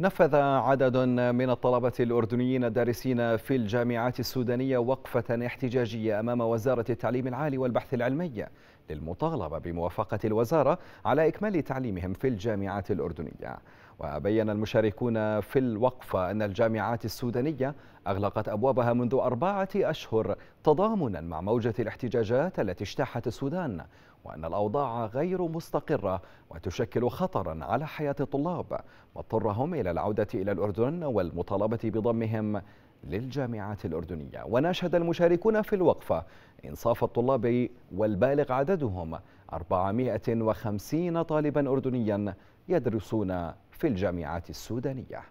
نفذ عدد من الطلبة الأردنيين الدارسين في الجامعات السودانية وقفة احتجاجية أمام وزارة التعليم العالي والبحث العلمي للمطالبة بموافقة الوزارة على إكمال تعليمهم في الجامعات الأردنية وبين المشاركون في الوقفة أن الجامعات السودانية أغلقت أبوابها منذ أربعة أشهر تضامنا مع موجة الاحتجاجات التي اجتاحت السودان وأن الأوضاع غير مستقرة وتشكل خطرا على حياة الطلاب واضطرهم إلى العودة إلى الأردن والمطالبة بضمهم للجامعات الأردنية وناشد المشاركون في الوقفة إنصاف الطلاب والبالغ عددهم 450 طالبا أردنيا يدرسون في الجامعات السودانية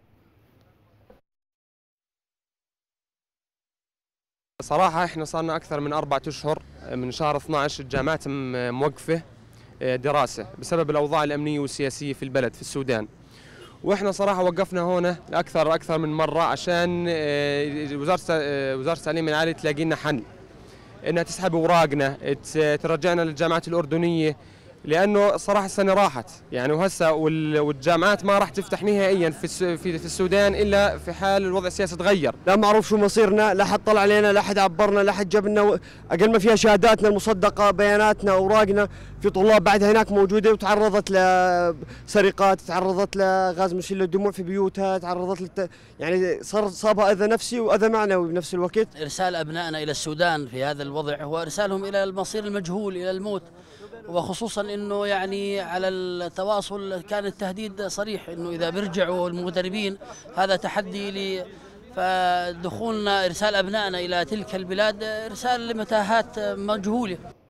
صراحة احنا صارنا أكثر من أربعة أشهر من شهر 12 الجامعات موقفة آه، دراسة بسبب الأوضاع الأمنية والسياسية في البلد في السودان واحنا صراحه وقفنا هنا اكثر اكثر من مره عشان آه، وزاره آه، وزاره التعليم العالي تلاقي لنا حل انها تسحب اوراقنا ترجعنا للجامعات الاردنيه لانه صراحه السنه راحت يعني وهسه والجامعات ما راح تفتح نهائيا في في السودان الا في حال الوضع السياسي تغير لا معروف شو مصيرنا لا حد طلع علينا لا حد عبرنا لا حد جاب لنا اقل ما فيها شهاداتنا المصدقه بياناتنا اوراقنا في طلاب بعد هناك موجوده وتعرضت لسرقات تعرضت لغاز مسيل للدموع في بيوتها تعرضت لت... يعني صار صابها اذى نفسي واذى معنوي بنفس الوقت ارسال ابنائنا الى السودان في هذا الوضع هو ارسالهم الى المصير المجهول الى الموت وخصوصا انه يعني على التواصل كان التهديد صريح انه اذا بيرجعوا المدربين هذا تحدي ل فدخولنا ارسال ابنائنا الى تلك البلاد ارسال لمتاهات مجهوله